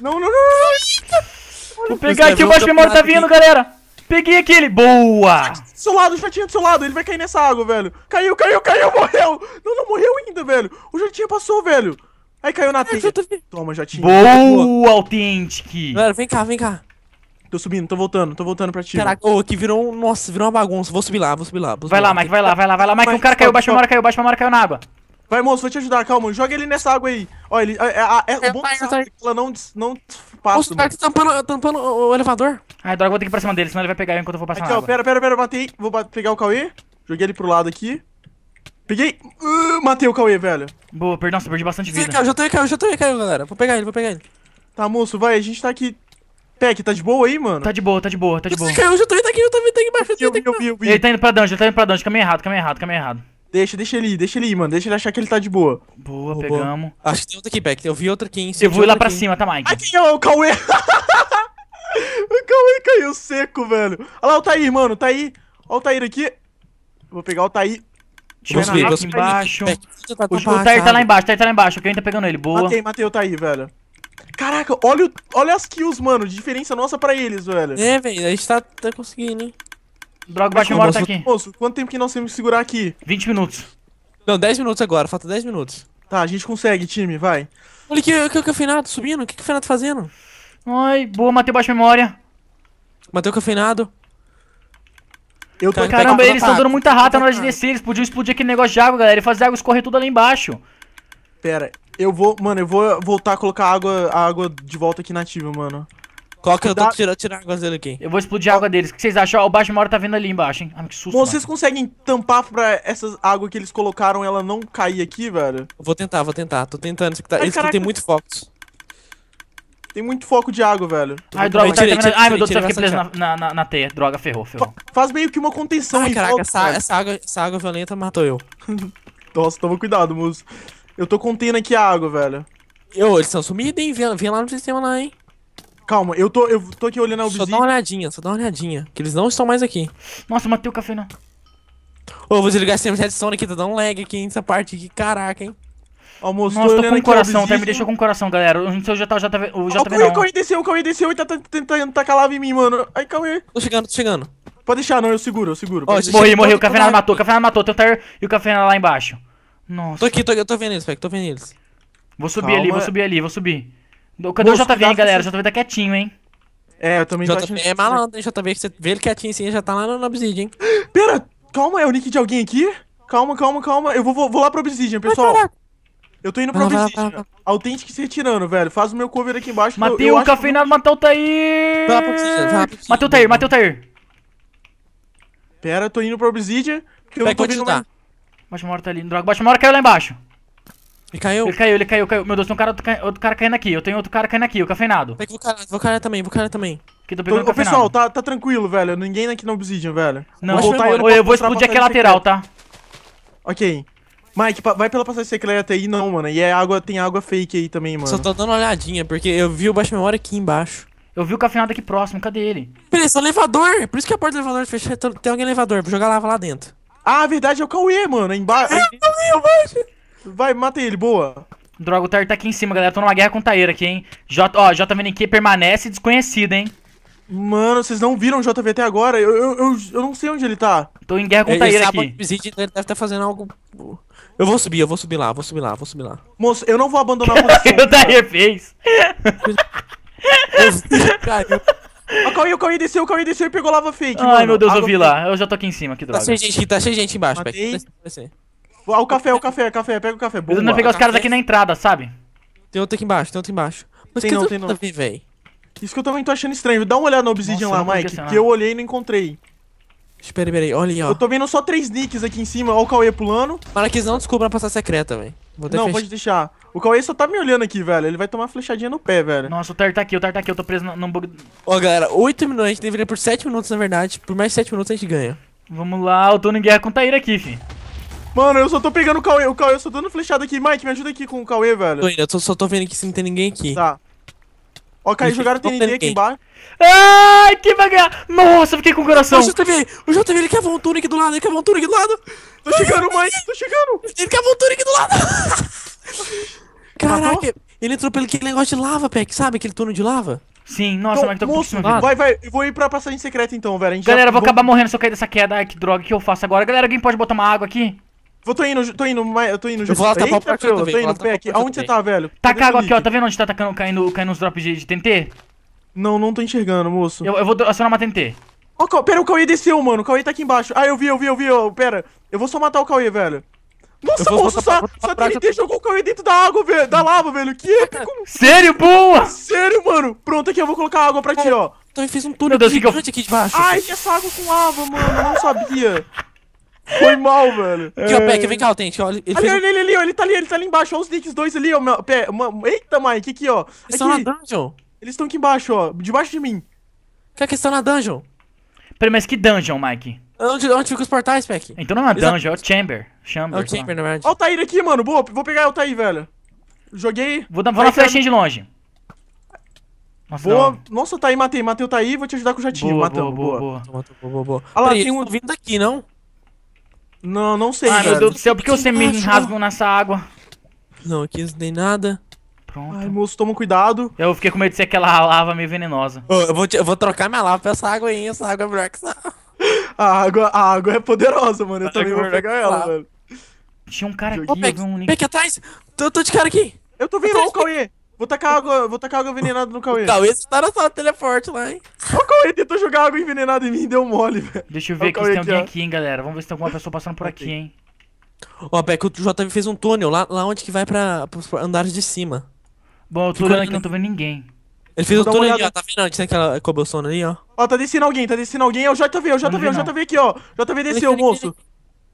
Não, não, não, não. Vou pegar aqui, o baixo memória tá vindo, galera. Peguei aquele! Boa! Do seu lado, o jatinho do seu lado, ele vai cair nessa água, velho. Caiu, caiu, caiu, morreu! Não, não morreu ainda, velho. O jatinho passou, velho. Aí caiu na telha. Toma, jatinho. Boa, Authentic! Galera, vem cá, vem cá. Tô subindo, tô voltando, tô voltando pra ti. Caraca, ô, aqui virou um. Nossa, virou uma bagunça. Vou subir lá, vou subir lá. Vou subir vai lá, lá, Mike, vai lá, vai lá, vai lá, Mike. Mike um cara caiu, baixa uma hora caiu, baixa uma hora caiu na água. Vai, moço, vou te ajudar, calma. Joga ele nessa água aí. Olha, ele. É, é, é, é o bom dessa é que ela não, não espaço. O Stark tá tampando, tampando o elevador. Ai, droga, vou ter que ir pra cima dele, senão ele vai pegar enquanto eu vou passar aqui, na ó, água. Pera, pera, pera, matei. Vou pegar o Cauê. Joguei ele pro lado aqui. Peguei. Uh, matei o Cauê, velho. Boa, perdão, você perdi bastante vida. Caiu, já tô aí, caiu, já tô aí, caiu, galera. Vou pegar ele, vou pegar ele. Tá, moço, vai, a gente tá aqui. Peck, tá de boa aí, mano? Tá de boa, tá de boa, tá de boa. Caiu, já tô aí, tá aqui, já tô aqui embaixo. Eu tá vi, eu vi, eu vi. Ele tá indo pra dungeon, ele tá indo pra dungeon. Caminho errado, caminho errado, caminho errado. Deixa, deixa ele ir, deixa ele ir, mano. Deixa ele achar que ele tá de boa. Boa, pegamos. Boa. Acho que tem outro aqui, pek Eu vi outro aqui em cima. Eu vou ir lá pra aqui. cima, tá, Mike? Aqui, ó, o Cauê. o Cauê caiu seco, velho. Olha lá o Tair, mano. O Olha o Tair aqui. Vou pegar o Tair. Tira ver, na embaixo. Tá o, o Tair tá lá embaixo, o Tair tá lá embaixo. quem tá pegando ele, boa. Matei, matei o Tair, velho. Caraca, olha, o, olha as kills, mano. De diferença nossa pra eles, velho. É, velho. A gente tá, tá conseguindo, hein baixa memória morta aqui. Moço, quanto tempo que nós temos que segurar aqui? 20 minutos. Não, 10 minutos agora, falta 10 minutos. Tá, a gente consegue, time, vai. Olha que, que, que o Finato subindo, o que, que o Finato fazendo? Ai, boa, matei baixa memória. Matei é o cafeinado. Eu tô tá Caramba, eles estão dando muita rata tá na hora de descer, eles podiam explodir aquele negócio de água, galera, e fazer água escorrer tudo ali embaixo. Pera, eu vou, mano, eu vou voltar a colocar água, a água de volta aqui nativa, mano. Só que eu tô tirando, tirando água dele aqui. Eu vou explodir a água deles. O que vocês acham? o Baixo Mora tá vindo ali embaixo, hein? Ai, ah, que susto. Bom, vocês conseguem tampar pra essa água que eles colocaram ela não cair aqui, velho? vou tentar, vou tentar. Tô tentando. Esse aqui, tem muito foco. Tem muito foco de água, velho. Ai, droga, tá tirei, tá tirei, Ai, meu Deus, eu fiquei preso na, na, na, na, teia. Droga, ferrou, ferrou. faz meio que uma contenção Ai, caraca, volta, essa, cara. essa, água, essa água violenta matou eu. Nossa, toma cuidado, moço. Eu tô contendo aqui a água, velho. Eu, eles estão sumidos, hein? Vem, vem lá no sistema lá, hein? Calma, eu tô, eu tô aqui olhando a Só dá uma olhadinha, só dá uma olhadinha. Que eles não estão mais aqui. Nossa, matei o café não. Né? Ô, vou desligar esse sistema de som aqui, tá dando um lag aqui nessa parte aqui, caraca, hein. Almoço, Nossa, tô, tô com um coração, tá, me deixou com o coração, galera. Eu não sei o JV, já o JV tá, tá, tá O Cauê desceu, o Cauê desceu e tá tentando tacar lava em mim, mano. Ai, Cauê. Tô chegando, tô chegando. Pode deixar, não, eu seguro, eu seguro. Oh, morri, morri, o Café matou, o Café matou. Tem o Tyre e o Café lá embaixo. Nossa. Tô aqui, tô, eu tô vendo eles, velho, tô vendo eles. Vou subir Calma. ali, vou subir ali, vou subir. Cadê Moço, o JV, galera? Você... O JV tá quietinho, hein? É, eu também JV tô achando... É malandro, hein, JV, que você vê ele quietinho assim, já tá lá no, Obsidian, hein? Pera, calma, é o nick de alguém aqui? Calma, calma, calma. Eu vou, vou, vou lá pro Obsidian, pessoal. eu tô indo pro Obsidian. Autêntico se retirando, velho. Faz o meu cover aqui embaixo. Matei o cafeinado, matou o Tair. Vai lá pro Obsidian, Matei o Tair, matei o Tair. Pera, eu tô indo pro Obsidian. Eu Pera, não tô vendo mais... Baixa uma hora tá ali droga. Baixa uma hora caiu lá embaixo. Ele caiu. Ele caiu, ele caiu, caiu. Meu Deus, tem um cara, outro, outro cara caindo aqui. Eu tenho outro cara caindo aqui, o cafeinado. Vou cair vou também, vou cair também. Que tô pegando pessoal, tá, tá tranquilo, velho. Ninguém aqui no Obsidian, velho. Não, vou voltar, eu, não eu, eu vou explodir aqui a lateral, tá? Ok. Mike, vai pela passagem secreta aí, não, mano. E é água, tem água fake aí também, mano. Só tô dando uma olhadinha, porque eu vi o baixo memória aqui embaixo. Eu vi o cafeinado aqui próximo, cadê ele? só elevador! Por isso que a porta do elevador é fecha, tem alguém elevador, vou jogar lava lá dentro. Ah, a é verdade é o Cauê, mano. É embaixo. É, é, é, baixo. Vai, mata ele, boa. Droga, o Tair tá aqui em cima, galera. Tô numa guerra com o Tair aqui, hein. J, ó, JVNQ permanece desconhecido, hein. Mano, vocês não viram o JV até agora? Eu, eu, eu, eu, não sei onde ele tá. Tô em guerra com o Tair aqui. Então ele deve estar tá fazendo algo... Eu vou subir, eu vou subir lá, vou subir lá, vou subir lá. Moço, eu não vou abandonar a posição. o tá? Tair fez. caí, eu Cauê, o Cauê desceu, o Cauê desceu e pegou lava fake. Ai, mano. meu Deus, eu vi lá. Eu já tô aqui em cima, que droga. Tá sem gente, tá sem gente embaixo, Matei. Pega. Tá Ó, ah, o café, o café, o café, pega o café. Boa. Eu não pegar os caras aqui na entrada, sabe? Tem outro aqui embaixo, tem outro embaixo. Mas tem que não, tem não. véi? Isso que eu também tô achando estranho. Dá uma olhada no Obsidian Nossa, lá, Mike, é que eu olhei e não encontrei. Espera, peraí, olha aí, ó. Eu tô vendo só três nicks aqui em cima, ó o Cauê pulando. eles não descubra a passar secreta, velho. Não, fech... pode deixar. O Cauê só tá me olhando aqui, velho. Ele vai tomar uma flechadinha no pé, velho. Nossa, o Tar tá aqui, o Tar tá aqui, eu tô preso num bug. Ó, galera, 8 minutos, a gente deveria por 7 minutos, na verdade. Por mais 7 minutos a gente ganha. Vamos lá, eu tô em guerra com o Tair aqui, Mano, eu só tô pegando o Cauê, o Cauê, eu só dando flechada aqui. Mike, me ajuda aqui com o Cauê, velho. Tô indo, eu tô, só tô vendo aqui se não tem ninguém aqui. Tá. Ó, Caí, jogaram TNT aqui ninguém. embaixo. Ai, que bagar! Nossa, fiquei com o coração. O JTV, o JTV, ele quer um turno aqui do lado, ele quer um turno aqui do lado. Tô chegando, Mike, tô chegando. Ele quer um turno aqui do lado. Caraca, ele entrou pelo aquele negócio de lava, Peck, sabe aquele turno de lava? Sim, nossa, então, mas tô moço, com Vai, vai, eu vou ir pra passagem secreta então, velho. Galera, já... vou acabar morrendo se eu cair dessa queda. Ai, que droga, o que eu faço agora? Galera, alguém pode botar uma água aqui? Vou, tô indo, tô indo, tô indo. Eu vou lá tapar o pé eu tô indo, pé aqui. Aonde você tá, velho? Tá cago aqui, ó. Tá vendo onde tá tacando, caindo, caindo uns drops de, de TNT? Não, não tô enxergando, moço. Eu, eu vou acionar uma TNT. Ó, oh, pera, o Cauê desceu, mano. O Cauê tá aqui embaixo. Ah, eu vi, eu vi, eu vi. Oh, pera, eu vou só matar o Cauê, velho. Nossa, moço, só essa TNT jogou o Cauê dentro da água, velho. Da lava, velho. Que épico. Sério, boa? Sério, mano. Pronto, aqui eu vou colocar água pra ti, ó. Então eu fiz um túnel Meu Deus, gigante eu... aqui debaixo. Ai, essa água com lava, mano. Eu não sabia. Foi mal, velho. Aqui, ó, Peck, é. vem cá, Autêntico. Ele, ele, ali, fez... ele, ele tá ali, ele tá ali embaixo. Olha os dentes dois ali, ó. Meu, pé, uma... Eita, Mike, aqui, ó. Eles estão na dungeon. Eles estão aqui embaixo, ó. Debaixo de mim. Quer que eles estão na dungeon? Peraí, mas que dungeon, Mike? Onde, onde ficam os portais, Peck? Então não é uma é dungeon, é o chamber. Chamber. É o chamber, na verdade. Ó o Altair aqui, mano. Boa, vou pegar o Altair, velho. Joguei. Vou dar vou tá flechinha de longe. Nossa, boa. Não. Nossa, Altair, matei. Matei o Altair, vou te ajudar com o jatinho. Boa, Matamos, boa, boa. Boa, boa, boa. boa. boa, Olha lá, Peraí, tem um... vindo daqui, não? Não, não sei. Ai, meu Deus do céu, por que você me rasgou nessa água? Não, aqui não tem nada. Pronto. Ai, moço, toma cuidado. Eu fiquei com medo de ser aquela lava meio venenosa. Oh, eu, vou te, eu vou trocar minha lava pra essa água aí, essa água é melhor que essa a água. A água é poderosa, mano. Eu também vou pegar ela, mano. Tinha um cara aqui, Ô, Peck, um... aqui atrás! Tô, tô de cara aqui! Eu tô vindo, Cauê! Vou tacar água, vou tacar água envenenada no Cauê. Cauê, você tá na sala teleporte lá, hein? Ó, o Cauê tentou jogar água envenenada em mim e deu mole, velho. Deixa eu ver aqui se tem alguém aqui, hein, galera. Vamos ver se tem alguma pessoa passando por aqui, hein. Ó, que o JV fez um túnel lá, lá onde que vai pra, pros andares de cima. Bom, eu tô olhando aqui, não tô vendo ninguém. Ele fez o túnel ali, ó. Tá vendo que tem aquela cobblestone ali, ó? Ó, tá descendo alguém, tá descendo alguém. É o JV, é o JV, é o JV aqui, ó. JV desceu, moço.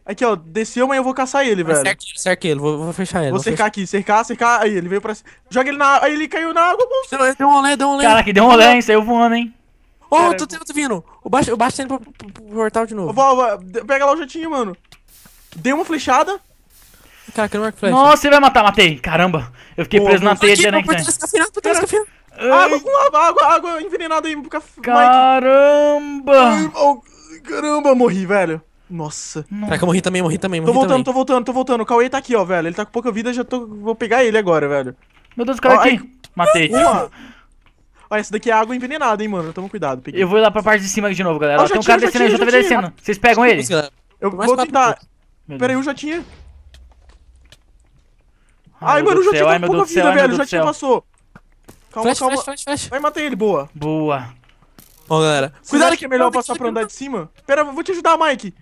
Aqui, ó, desceu, mas eu vou caçar ele, velho. Cerca ele, cerca ele, vou, vou fechar ele. Vou, vou cercar fechar. aqui, cercar, cercar. Aí, ele veio pra. Joga ele na. Aí ele caiu na água, bolsa. Deu um olé, deu um olé. Caraca, deu um olé, hein? Saiu voando, hein? Ô, oh, tô, tô vindo. O baixo, o baixo tá indo pro, pro, pro portal de novo. Vou, vou, pega lá o jetinho, mano. Dei uma flechada. Caraca, não é flecha. Nossa, você vai matar, matei. Caramba, eu fiquei oh, preso na teia de Anactan. Água com água, água, água envenenada aí pro café. Caramba! Caramba, morri, velho. Nossa. Caraca, eu morri também, morri também, morri tô voltando, também. Tô voltando, tô voltando, tô voltando. O Cauê tá aqui, ó, velho. Ele tá com pouca vida, já tô... Vou pegar ele agora, velho. Meu Deus, o cara aqui. Ai... Matei. Olha Ó, essa daqui é água envenenada, hein, mano. Toma cuidado. Peguei. Eu vou lá pra parte de cima de novo, galera. Ó, tem um cara descendo, já, já tá descendo. Vocês pegam ele? Eu vou tentar... Pera aí, eu já tinha... Ai, mano, o Jotinho tá com pouca vida, velho. O Jotinho passou. Calma, flash, calma. Flash, flash, flash. Vai, matei ele, boa. Boa. Ó, galera. Cuidado que é melhor passar pra andar de cima. Pera, vou te ajudar, Mike.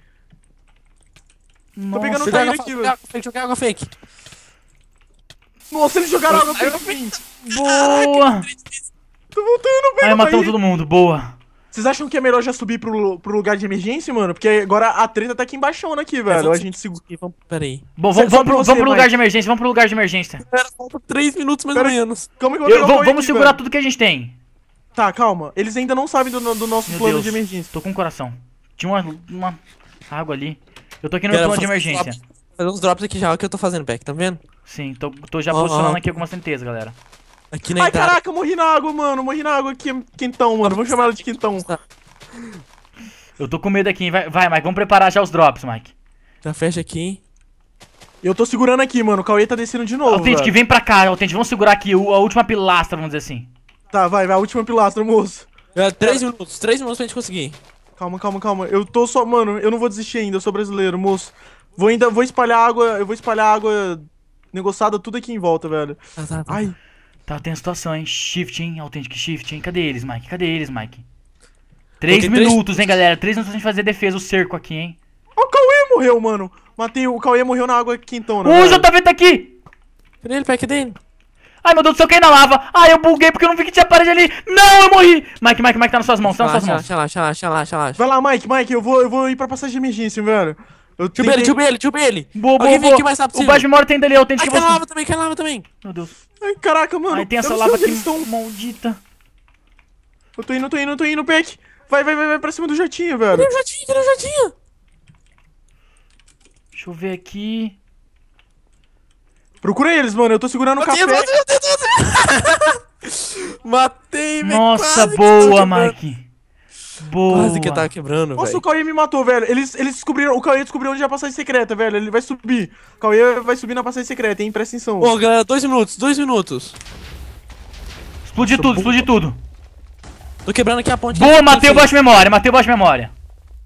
Nossa, Tô pegando o Cair aqui, velho. Jogaram água fake. Nossa, eles jogaram água fake. Boa! Tô voltando, velho. Aí matamos todo mundo, boa. Vocês acham que é melhor já subir pro, pro lugar de emergência, mano? Porque agora a treta tá aqui embaixo, aqui, velho. A gente segura. Vamos... aí Bom, vamos, vamos, pro, pro lugar de emergência, vamos pro lugar de emergência. Pera, falta 3 minutos mais Pera, ou menos. Calma que eu vou eu, vamos, vamos segurar velho. tudo que a gente tem. Tá, calma. Eles ainda não sabem do, do nosso Meu plano Deus, de emergência. Tô com o coração. Tinha uma, uma água ali. Eu tô aqui no Cara, plano de emergência. Drops, fazer uns drops aqui já, olha o que eu tô fazendo, Peck, tá vendo? Sim, tô, tô já posicionando aqui aqui algumas certeza, galera. Aqui na Ai, entrada. caraca, eu morri na água, mano. Morri na água aqui, quintão, mano. Vou chamar ela de quintão. Eu tô com medo aqui, hein? Vai, vai, Mike, vamos preparar já os drops, Mike. Já fecha aqui, hein? Eu tô segurando aqui, mano. O Cauê tá descendo de novo. Autêntico, velho. vem pra cá, Autêntico. Vamos segurar aqui a última pilastra, vamos dizer assim. Tá, vai, vai. A última pilastra, moço. É, Três minutos, três minutos pra gente conseguir. Calma, calma, calma. Eu tô só... Mano, eu não vou desistir ainda. Eu sou brasileiro, moço. Vou ainda... Vou espalhar água... Eu vou espalhar água negociada tudo aqui em volta, velho. Tá, tá, tá. Ai. Tá, tem a situação, hein? Shift, hein? Authentic shift, hein? Cadê eles, Mike? Cadê eles, Mike? Três minutos, três... hein, galera? Três minutos pra gente fazer defesa, o cerco aqui, hein? O Cauê morreu, mano. Matei o Cauê morreu na água aqui então né, O velho. JV tá aqui! Cadê ele, pai? Cadê ele? Ai, meu Deus do céu, caí na lava. Ai, eu buguei porque eu não vi que tinha parede ali. Não, eu morri. Mike, Mike, Mike, tá nas suas mãos, tá nas suas mãos. Relaxa, relaxa, relaxa, relaxa. Vai lá, Mike, Mike, eu vou, eu vou ir pra passagem de emergência, velho. Tube ele, tube ele, tube ele. Boa, boa, boa. Aqui mais rápido o Bad Memória tem dele, eu tenho que, que você... lava também, que lava também. Meu Deus. Ai, caraca, mano. Ai, tem essa lava aqui estão... maldita. Eu tô indo, eu tô indo, eu tô indo, Peck. Vai, vai, vai, vai pra cima do jatinho, velho. Cadê o jatinho? Cadê o jatinho? Deixa eu ver aqui. Procura eles, mano. Eu tô segurando o café. Deus, meu Deus, Deus. Matei, velho. Né, Nossa, boa, Mike. Boa. Quase que tava quebrando, Nossa, véio. o Cauê me matou, velho. Eles, eles descobriram. O Cauê descobriu onde é a passagem secreta, velho. Ele vai subir. O Cauê vai subir na passagem secreta, hein? Presta atenção. Ô, galera, dois minutos, dois minutos. Explode tudo, explode tudo. Tô quebrando aqui a ponte. Boa, matei o boss de memória, matei o boss de memória.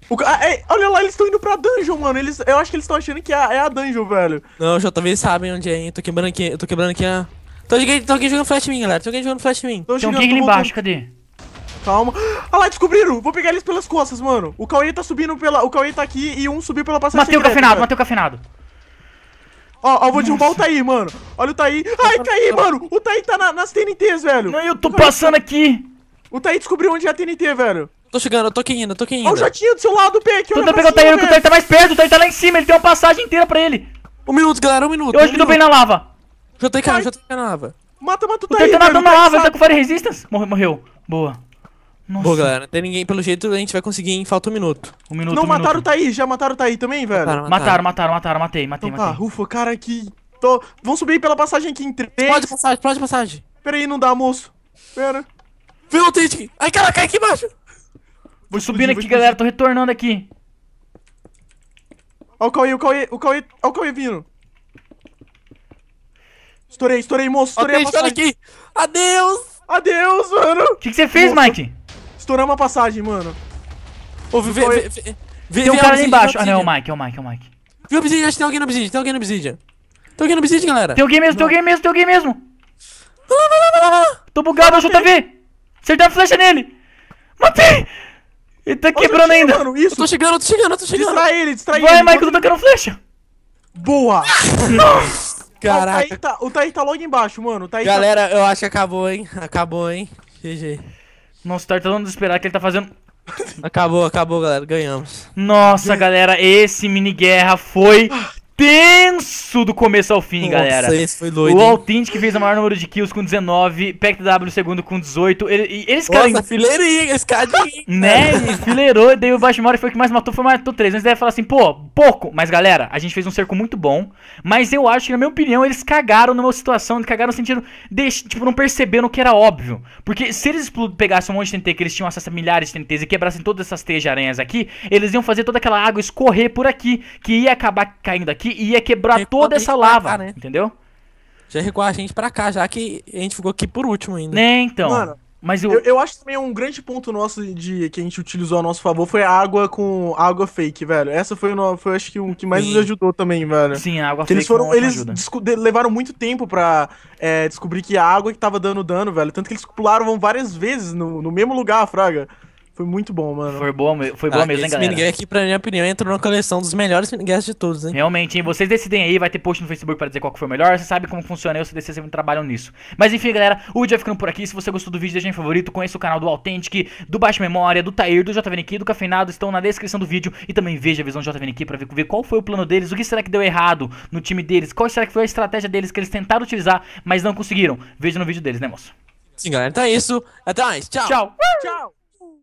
O, é, é, olha lá, eles estão indo pra dungeon, mano. Eles, eu acho que eles estão achando que é, é, a dungeon, velho. Não, já talvez sabem onde é, hein? Tô quebrando aqui, eu tô quebrando aqui a. Tô, alguém, tô alguém jogando flash em mim, galera. Tô alguém jogando flash em mim. Tem um ali embaixo, cadê? Calma. Ah lá, descobriram! Vou pegar eles pelas costas, mano. O Cauê tá subindo pela. O Cauê tá aqui e um subiu pela passagem. Matei o cafinado, matei o cafinado. Ó, ó, vou derrubar Nossa. o Thaí, mano. Olha o Thaí. Ai, Thaí, mano! O Thaí tá na, nas TNTs, velho. Não, eu tô é passando aqui. O Thaí descobriu onde é a TNT, velho. Tô chegando, eu tô aqui indo, eu tô aqui indo. Olha o Jotinho do seu lado, Peck. Tenta pegar o Taylor, que o Taylor tá mais perto, o Taylor tá lá em cima, ele tem uma passagem inteira pra ele. Um minuto, galera, um minuto. Eu um acho que tô bem na lava. Já tem cara, já tem na lava. Mata, mata o Taylor. O Taylor tá nadando na tá lava, ele tá com fire resistance. Morreu, morreu. Boa. Nossa. Boa, galera, não tem ninguém, pelo jeito a gente vai conseguir hein? falta um minuto. Um minuto, Não, um mataram minuto. o Thaí, já mataram o Thaí também, velho? Mataram, mataram, mataram, mataram matei, matei, então, tá, matei. Tá, ufa, cara, aqui. Tô... Vamos subir pela passagem aqui em três. Pode passagem, pode passagem. Pera aí, não dá, moço. Pera. Viu o Ai, caraca, cai aqui embaixo. Vou subindo aqui, galera. Tô retornando aqui. Ó o Cauê, o Cauê, o Cauê, ó o Cauê vindo. Estourei, estourei, moço, estourei okay, a passagem. aqui. Adeus. Adeus, mano. O que, você fez, moço. Mike? Estouramos a passagem, mano. Ô, vê, vê, vê, vê, Tem um cara ali embaixo. Ah, não, é o Mike, é o Mike, é o Mike. Viu, Obsidian? Acho que tem alguém no Obsidian, tem alguém no Obsidian. Tem alguém no Obsidian, galera. Tem alguém mesmo, tem alguém mesmo, tem alguém mesmo. Tô bugado, JV. Acertar a flecha nele. Matei. Ele tá quebrando tinha, ainda. Mano, isso. Eu tô chegando, eu tô chegando, eu tô chegando. Distrai ele, distrai Vai, ele. Vai, Michael, tô tá tacando flecha. Boa! Nossa! Caraca. O Thaí, tá, o Thaí tá logo embaixo, mano. Tá- galera, tá... eu acho que acabou, hein. Acabou, hein. GG. Nossa, tá tentando desesperar que ele tá fazendo... Acabou, acabou, galera. Ganhamos. Nossa, galera, esse mini-guerra foi tenso do começo ao fim, Nossa, galera. Esse foi doido, o Authentic fez o maior número de kills com 19, PactW segundo com 18. Ele, e, eles Nossa, fileirinha, fileirinha, escadinha. Né? Ele fileirou, daí o Bashmore foi o que mais matou, foi o matou 3. Mas deve falar assim, pô, pouco. Mas galera, a gente fez um cerco muito bom. Mas eu acho que, na minha opinião, eles cagaram numa situação, eles cagaram no sentido de, tipo, não perceberam o que era óbvio. Porque se eles pegassem um monte de TNT, que eles tinham acesso a milhares de TNTs e quebrassem todas essas teias de aranhas aqui, eles iam fazer toda aquela água escorrer por aqui, que ia acabar caindo aqui que ia quebrar toda essa lava, cá, né? entendeu? Já recuou a gente pra cá, já que a gente ficou aqui por último ainda. Né, então. Mano, mas eu... eu... Eu, acho também um grande ponto nosso de que a gente utilizou a nosso favor foi a água com água fake, velho. Essa foi, no, foi acho que o que mais Sim. nos ajudou também, velho. Sim, a água fake. Eles foram, eles levaram muito tempo pra é, descobrir que a água que tava dando dano, velho. Tanto que eles pularam várias vezes no, no mesmo lugar, Fraga. Foi muito bom, mano. Foi bom, foi bom ah, mesmo, hein, galera? Esse minigame aqui, pra minha opinião, entrou na coleção dos melhores minigames de todos, hein? Realmente, hein? Vocês decidem aí, vai ter post no Facebook pra dizer qual que foi o melhor. Você sabe como funciona, eu sei vocês sempre trabalham nisso. Mas enfim, galera, o vídeo vai ficando por aqui. Se você gostou do vídeo, deixa em favorito. Conheça o canal do Authentic, do Baixa Memória, do Tair, do JVNQ, do Cafeinado. Estão na descrição do vídeo. E também veja a visão do JVNQ pra ver qual foi o plano deles, o que será que deu errado no time deles, qual será que foi a estratégia deles que eles tentaram utilizar, mas não conseguiram. Veja no vídeo deles, né, moço? Sim, galera. Então é isso. Até mais. Tchau. Tchau. Tchau.